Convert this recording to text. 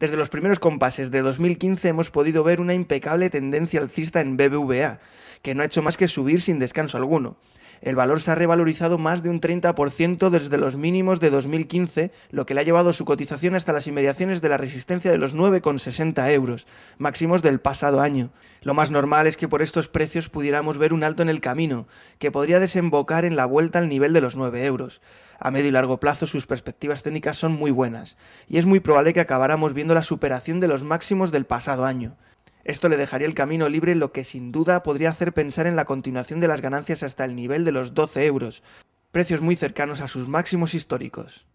Desde los primeros compases de 2015 hemos podido ver una impecable tendencia alcista en BBVA, que no ha hecho más que subir sin descanso alguno el valor se ha revalorizado más de un 30% desde los mínimos de 2015, lo que le ha llevado su cotización hasta las inmediaciones de la resistencia de los 9,60 euros, máximos del pasado año. Lo más normal es que por estos precios pudiéramos ver un alto en el camino, que podría desembocar en la vuelta al nivel de los 9 euros. A medio y largo plazo sus perspectivas técnicas son muy buenas, y es muy probable que acabáramos viendo la superación de los máximos del pasado año. Esto le dejaría el camino libre, lo que sin duda podría hacer pensar en la continuación de las ganancias hasta el nivel de los 12 euros, precios muy cercanos a sus máximos históricos.